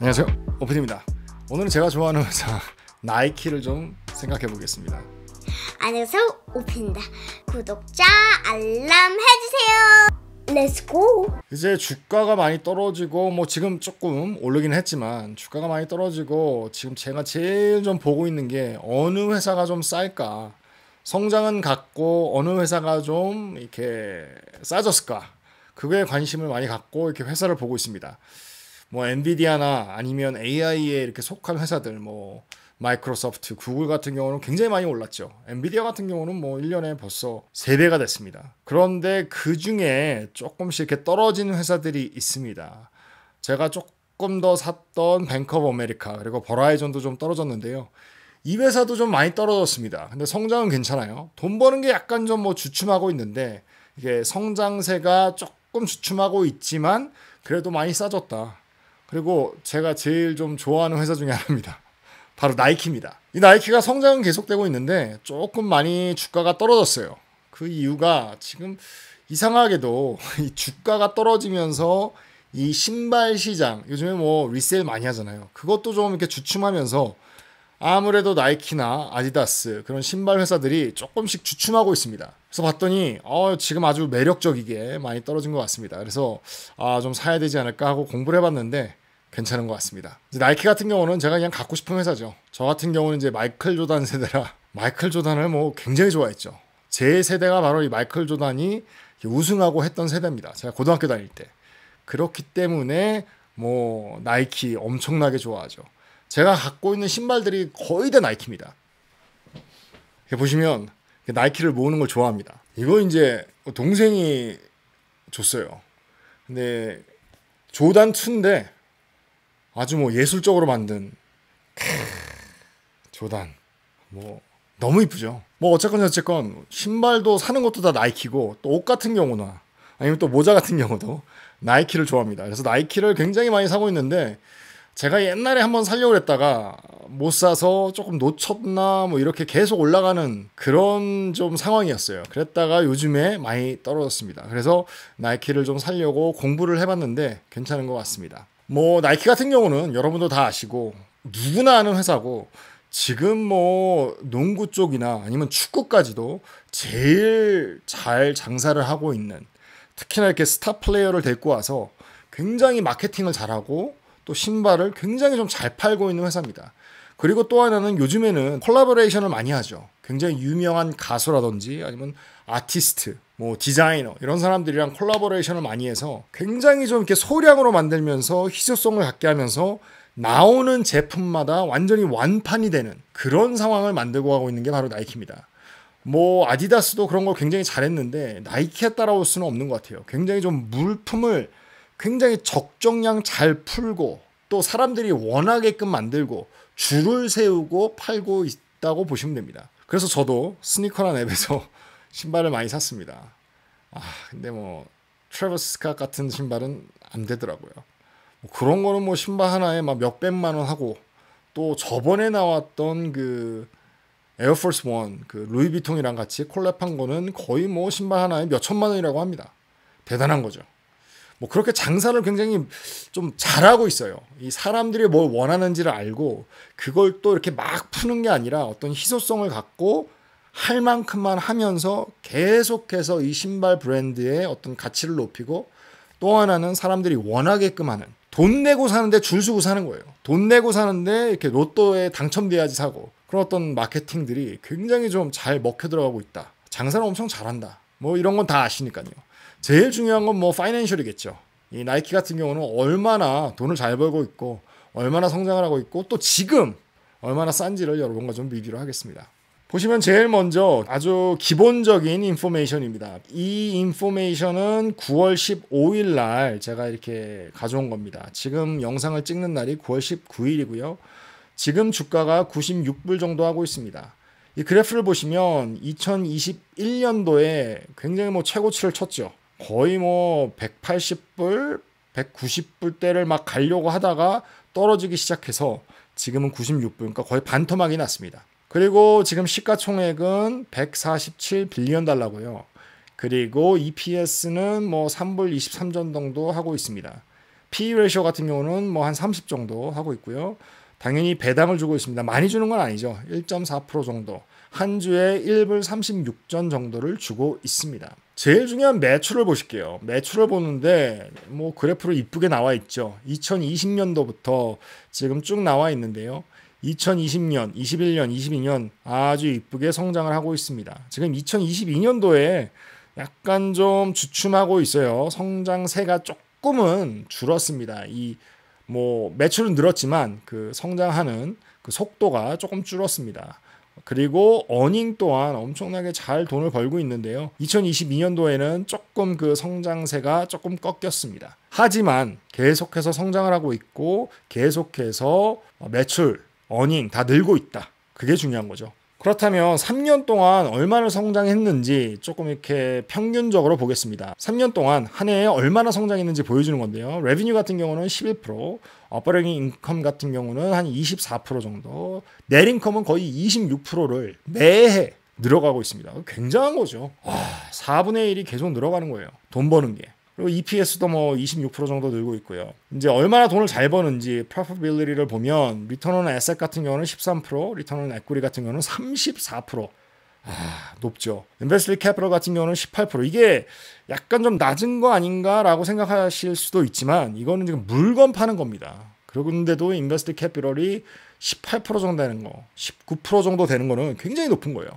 안녕하세요. 오픈입니다. 어, 오늘은 제가 좋아하는 회사 나이키를 좀 생각해 보겠습니다. 안녕하세요. 오픈입니다. 구독자 알람 해주세요. 렛츠고! 이제 주가가 많이 떨어지고 뭐 지금 조금 오르긴 했지만 주가가 많이 떨어지고 지금 제가 제일 좀 보고 있는 게 어느 회사가 좀 쌀까 성장은 같고 어느 회사가 좀 이렇게 싸졌을까 그거에 관심을 많이 갖고 이렇게 회사를 보고 있습니다. 뭐 엔비디아나 아니면 AI에 이렇게 속한 회사들 뭐 마이크로소프트, 구글 같은 경우는 굉장히 많이 올랐죠. 엔비디아 같은 경우는 뭐 1년에 벌써 3배가 됐습니다. 그런데 그 중에 조금씩 이렇게 떨어진 회사들이 있습니다. 제가 조금 더 샀던 뱅커 오브 메리카 그리고 버라이전도 좀 떨어졌는데요. 이 회사도 좀 많이 떨어졌습니다. 근데 성장은 괜찮아요. 돈 버는 게 약간 좀 뭐 주춤하고 있는데 이게 성장세가 조금 주춤하고 있지만 그래도 많이 싸졌다. 그리고 제가 제일 좀 좋아하는 회사 중에 하나입니다. 바로 나이키입니다. 이 나이키가 성장은 계속되고 있는데 조금 많이 주가가 떨어졌어요. 그 이유가 지금 이상하게도 이 주가가 떨어지면서 이 신발 시장 요즘에 뭐 리셀 많이 하잖아요. 그것도 좀 이렇게 주춤하면서 아무래도 나이키나 아디다스 그런 신발 회사들이 조금씩 주춤하고 있습니다. 그래서 봤더니 어, 지금 아주 매력적이게 많이 떨어진 것 같습니다. 그래서 아, 좀 사야 되지 않을까 하고 공부를 해봤는데 괜찮은 것 같습니다. 나이키 같은 경우는 제가 그냥 갖고 싶은 회사죠. 저 같은 경우는 이제 마이클 조단 세대라 마이클 조단을 뭐 굉장히 좋아했죠. 제 세대가 바로 이 마이클 조단이 우승하고 했던 세대입니다. 제가 고등학교 다닐 때. 그렇기 때문에 뭐 나이키 엄청나게 좋아하죠. 제가 갖고 있는 신발들이 거의 다 나이키입니다. 보시면 나이키를 모으는 걸 좋아합니다. 이거 이제 동생이 줬어요. 근데 조단 2인데 아주 뭐 예술적으로 만든 조단 뭐 너무 이쁘죠. 뭐 어쨌건 어쨌건 신발도 사는 것도 다 나이키고 또 옷 같은 경우나 아니면 또 모자 같은 경우도 나이키를 좋아합니다. 그래서 나이키를 굉장히 많이 사고 있는데 제가 옛날에 한번 살려고 했다가 못 사서 조금 놓쳤나 뭐 이렇게 계속 올라가는 그런 좀 상황이었어요. 그랬다가 요즘에 많이 떨어졌습니다. 그래서 나이키를 좀 살려고 공부를 해봤는데 괜찮은 것 같습니다. 뭐 나이키 같은 경우는 여러분도 다 아시고 누구나 아는 회사고 지금 뭐 농구 쪽이나 아니면 축구까지도 제일 잘 장사를 하고 있는 특히나 이렇게 스타 플레이어를 데리고 와서 굉장히 마케팅을 잘하고 또 신발을 굉장히 좀 잘 팔고 있는 회사입니다. 그리고 또 하나는 요즘에는 콜라보레이션을 많이 하죠. 굉장히 유명한 가수라든지 아니면 아티스트, 뭐 디자이너 이런 사람들이랑 콜라보레이션을 많이 해서 굉장히 좀 이렇게 소량으로 만들면서 희소성을 갖게 하면서 나오는 제품마다 완전히 완판이 되는 그런 상황을 만들고 가고 있는 게 바로 나이키입니다. 뭐 아디다스도 그런 걸 굉장히 잘했는데 나이키에 따라올 수는 없는 것 같아요. 굉장히 좀 물품을 굉장히 적정량 잘 풀고 또 사람들이 원하게끔 만들고 줄을 세우고 팔고 있다고 보시면 됩니다. 그래서 저도 스니커란 앱에서 신발을 많이 샀습니다. 아, 근데 뭐 트래버스 스캇 같은 신발은 안 되더라고요. 뭐 그런 거는 뭐 신발 하나에 막 몇백만 원 하고 또 저번에 나왔던 그 에어포스 원, 그 루이비통이랑 같이 콜랩한 거는 거의 뭐 신발 하나에 몇 천만 원이라고 합니다. 대단한 거죠. 뭐 그렇게 장사를 굉장히 좀 잘하고 있어요. 이 사람들이 뭘 원하는지를 알고 그걸 또 이렇게 막 푸는 게 아니라 어떤 희소성을 갖고 할 만큼만 하면서 계속해서 이 신발 브랜드의 어떤 가치를 높이고 또 하나는 사람들이 원하게끔 하는 돈 내고 사는데 줄 서고 사는 거예요. 돈 내고 사는데 이렇게 로또에 당첨돼야지 사고 그런 어떤 마케팅들이 굉장히 좀 잘 먹혀 들어가고 있다. 장사를 엄청 잘한다. 뭐 이런 건 다 아시니까요. 제일 중요한 건 뭐 파이낸셜이겠죠. 이 나이키 같은 경우는 얼마나 돈을 잘 벌고 있고 얼마나 성장을 하고 있고 또 지금 얼마나 싼지를 여러분과 좀 리뷰를 하겠습니다. 보시면 제일 먼저 아주 기본적인 인포메이션입니다. 이 인포메이션은 9월 15일 날 제가 이렇게 가져온 겁니다. 지금 영상을 찍는 날이 9월 19일이고요. 지금 주가가 96불 정도 하고 있습니다. 이 그래프를 보시면 2021년도에 굉장히 뭐 최고치를 쳤죠. 거의 뭐 180불, 190불대를 막 가려고 하다가 떨어지기 시작해서 지금은 96불, 그러니까 거의 반토막이 났습니다. 그리고 지금 시가총액은 147빌리언 달러고요. 그리고 EPS는 뭐 3불 23전 정도 하고 있습니다. PE 레이셔 같은 경우는 뭐 한 30 정도 하고 있고요. 당연히 배당을 주고 있습니다. 많이 주는 건 아니죠. 1.4% 정도. 한 주에 1불 36전 정도를 주고 있습니다. 제일 중요한 매출을 보실게요. 매출을 보는데 뭐 그래프로 이쁘게 나와 있죠. 2020년도부터 지금 쭉 나와 있는데요. 2020년, 21년, 22년 아주 이쁘게 성장을 하고 있습니다. 지금 2022년도에 약간 좀 주춤하고 있어요. 성장세가 조금은 줄었습니다. 이 뭐 매출은 늘었지만 그 성장하는 그 속도가 조금 줄었습니다. 그리고 어닝 또한 엄청나게 잘 돈을 벌고 있는데요. 2022년도에는 조금 그 성장세가 조금 꺾였습니다. 하지만 계속해서 성장을 하고 있고 계속해서 매출, 어닝 다 늘고 있다. 그게 중요한 거죠. 그렇다면 3년 동안 얼마나 성장했는지 조금 이렇게 평균적으로 보겠습니다. 3년 동안 한 해에 얼마나 성장했는지 보여주는 건데요. 레비뉴 같은 경우는 11%, 어퍼링 인컴 같은 경우는 한 24% 정도, 내린컴은 거의 26%를 매해 늘어가고 있습니다. 굉장한 거죠. 와, 아, 4분의 1이 계속 늘어가는 거예요. 돈 버는 게. 그리고 EPS도 뭐 26% 정도 늘고 있고요. 이제 얼마나 돈을 잘 버는지 profitability를 보면 리턴 온 에셋 같은 경우는 13%, 리턴 온 에쿠리 같은 경우는 34%. 아, 높죠. 인베스트 캐피럴 같은 경우는 18%. 이게 약간 좀 낮은 거 아닌가라고 생각하실 수도 있지만 이거는 지금 물건 파는 겁니다. 그런데도 인베스트 캐피럴이 18% 정도 되는 거, 19% 정도 되는 거는 굉장히 높은 거예요.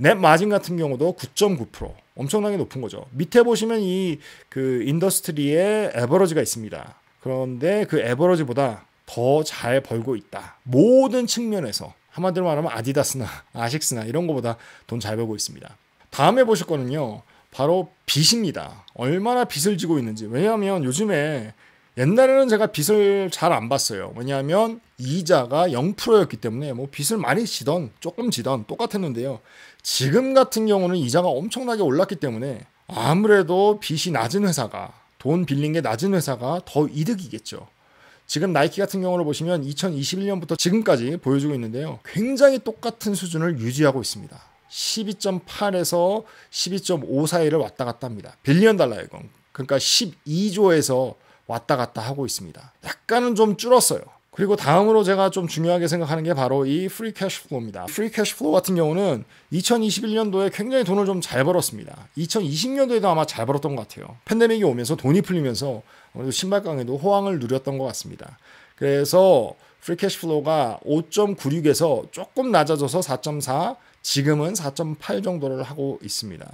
넷 마진 같은 경우도 9.9% 엄청나게 높은 거죠. 밑에 보시면 이 그 인더스트리의 에버러지가 있습니다. 그런데 그 에버러지보다 더 잘 벌고 있다. 모든 측면에서 한마디로 말하면 아디다스나 아식스나 이런 거보다 돈 잘 벌고 있습니다. 다음에 보실 거는요. 바로 빚입니다. 얼마나 빚을 지고 있는지. 왜냐하면 요즘에 옛날에는 제가 빚을 잘 안 봤어요. 왜냐하면 이자가 0%였기 때문에 뭐 빚을 많이 지던 조금 지던 똑같았는데요. 지금 같은 경우는 이자가 엄청나게 올랐기 때문에 아무래도 빚이 낮은 회사가 돈 빌린 게 낮은 회사가 더 이득이겠죠. 지금 나이키 같은 경우를 보시면 2021년부터 지금까지 보여주고 있는데요. 굉장히 똑같은 수준을 유지하고 있습니다. 12.8에서 12.5 사이를 왔다 갔다 합니다. 빌리언 달러 이건. 그러니까 12조에서 왔다 갔다 하고 있습니다. 약간은 좀 줄었어요. 그리고 다음으로 제가 좀 중요하게 생각하는 게 바로 이 프리 캐시 플로우입니다. 프리 캐시 플로우 같은 경우는 2021년도에 굉장히 돈을 좀 잘 벌었습니다. 2020년도에도 아마 잘 벌었던 것 같아요. 팬데믹이 오면서 돈이 풀리면서 아무래도 신발 강에도 호황을 누렸던 것 같습니다. 그래서 프리 캐시 플로우가 5.96에서 조금 낮아져서 4.4, 지금은 4.8 정도를 하고 있습니다.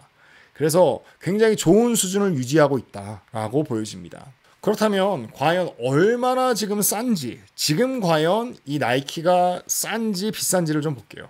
그래서 굉장히 좋은 수준을 유지하고 있다라고 보여집니다. 그렇다면 과연 얼마나 지금 싼지, 지금 과연 이 나이키가 싼지 비싼지를 좀 볼게요.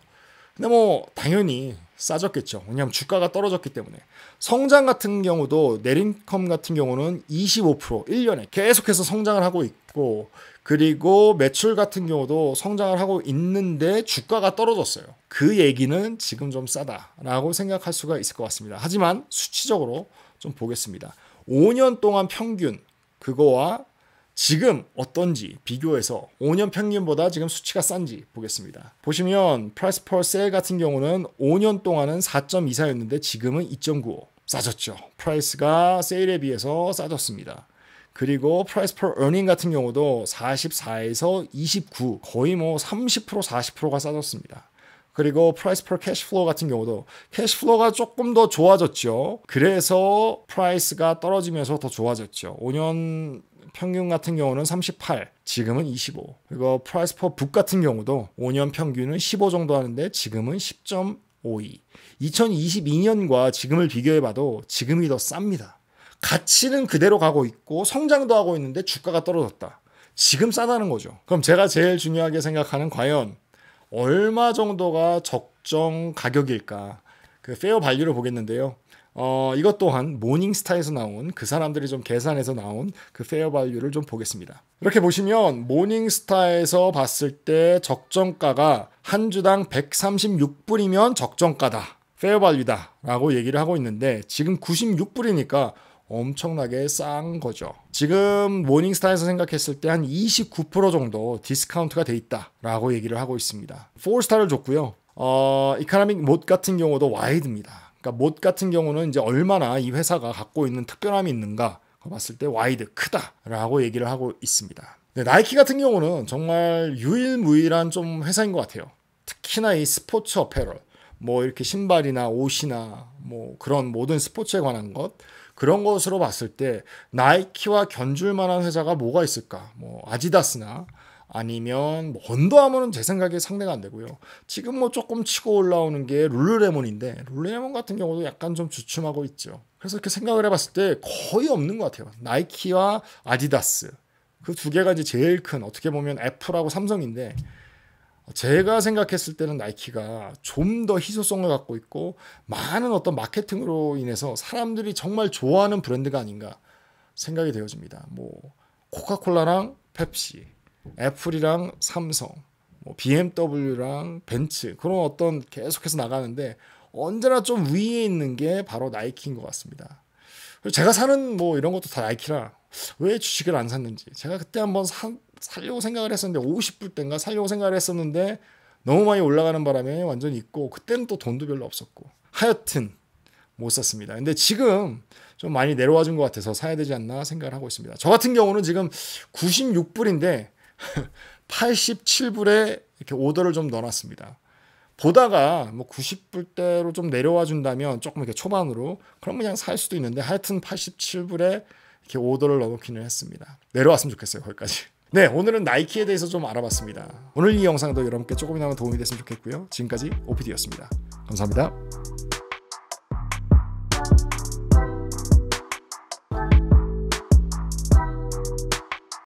근데 뭐 당연히 싸졌겠죠. 왜냐하면 주가가 떨어졌기 때문에. 성장 같은 경우도 내린컴 같은 경우는 25% 1년에 계속해서 성장을 하고 있고 그리고 매출 같은 경우도 성장을 하고 있는데 주가가 떨어졌어요. 그 얘기는 지금 좀 싸다라고 생각할 수가 있을 것 같습니다. 하지만 수치적으로 좀 보겠습니다. 5년 동안 평균 그거와 지금 어떤지 비교해서 5년 평균보다 지금 수치가 싼지 보겠습니다. 보시면 price per sale 같은 경우는 5년 동안은 4.24였는데 지금은 2.95 싸졌죠. 프라이스가 세일에 비해서 싸졌습니다. 그리고 price per earning 같은 경우도 44에서 29 거의 뭐 30% 40%가 싸졌습니다. 그리고 프라이스 퍼 캐시 플로우 같은 경우도 캐시 플로우가 조금 더 좋아졌죠. 그래서 프라이스가 떨어지면서 더 좋아졌죠. 5년 평균 같은 경우는 38, 지금은 25. 그리고 프라이스 퍼 북 같은 경우도 5년 평균은 15 정도 하는데 지금은 10.52. 2022년과 지금을 비교해봐도 지금이 더 쌉니다. 가치는 그대로 가고 있고 성장도 하고 있는데 주가가 떨어졌다. 지금 싸다는 거죠. 그럼 제가 제일 중요하게 생각하는 과연 얼마 정도가 적정 가격일까? 그 페어 발류를 보겠는데요. 어, 이것 또한 모닝스타에서 나온 그 사람들이 좀 계산해서 나온 그 페어 발류를 좀 보겠습니다. 이렇게 보시면 모닝스타에서 봤을 때 적정가가 한 주당 136불이면 적정가다. 페어 발류다 라고 얘기를 하고 있는데 지금 96불이니까 엄청나게 싼 거죠. 지금 모닝스타에서 생각했을 때 한 29% 정도 디스카운트가 돼 있다라고 얘기를 하고 있습니다. 4스타를 줬고요. 어, 이카나믹 못 같은 경우도 와이드입니다. 그러니까 못 같은 경우는 이제 얼마나 이 회사가 갖고 있는 특별함이 있는가 봤을 때 와이드 크다라고 얘기를 하고 있습니다. 네, 나이키 같은 경우는 정말 유일무이한 좀 회사인 것 같아요. 특히나 이 스포츠 어페럴, 뭐 이렇게 신발이나 옷이나 뭐 그런 모든 스포츠에 관한 것, 그런 것으로 봤을 때 나이키와 견줄 만한 회사가 뭐가 있을까? 뭐 아디다스나 아니면 뭐 언더아머는 제 생각에 상대가 안 되고요. 지금 뭐 조금 치고 올라오는 게 룰루레몬인데 룰루레몬 같은 경우도 약간 좀 주춤하고 있죠. 그래서 이렇게 생각을 해봤을 때 거의 없는 것 같아요. 나이키와 아디다스 그 두 개가 이제 제일 큰 어떻게 보면 애플하고 삼성인데 제가 생각했을 때는 나이키가 좀 더 희소성을 갖고 있고 많은 어떤 마케팅으로 인해서 사람들이 정말 좋아하는 브랜드가 아닌가 생각이 되어집니다. 뭐 코카콜라랑 펩시, 애플이랑 삼성, 뭐 BMW랑 벤츠 그런 어떤 계속해서 나가는데 언제나 좀 위에 있는 게 바로 나이키인 것 같습니다. 제가 사는 뭐 이런 것도 다 나이키라 왜 주식을 안 샀는지 제가 그때 한번 산 살려고 생각을 했었는데 50불 땐가 살려고 생각을 했었는데 너무 많이 올라가는 바람에 완전 히 있고 그때는 또 돈도 별로 없었고 하여튼 못 샀습니다. 근데 지금 좀 많이 내려와 준 것 같아서 사야 되지 않나 생각을 하고 있습니다. 저 같은 경우는 지금 96불인데 87불에 이렇게 오더를 좀 넣어놨습니다. 보다가 뭐 90불대로 좀 내려와 준다면 조금 이렇게 초반으로 그럼 그냥 살 수도 있는데 하여튼 87불에 이렇게 오더를 넣어놓기는 했습니다. 내려왔으면 좋겠어요. 거기까지. 네, 오늘은 나이키에 대해서 좀 알아봤습니다. 오늘 이 영상도 여러분께 조금이나마 도움이 됐으면 좋겠고요. 지금까지 오피디였습니다. 감사합니다.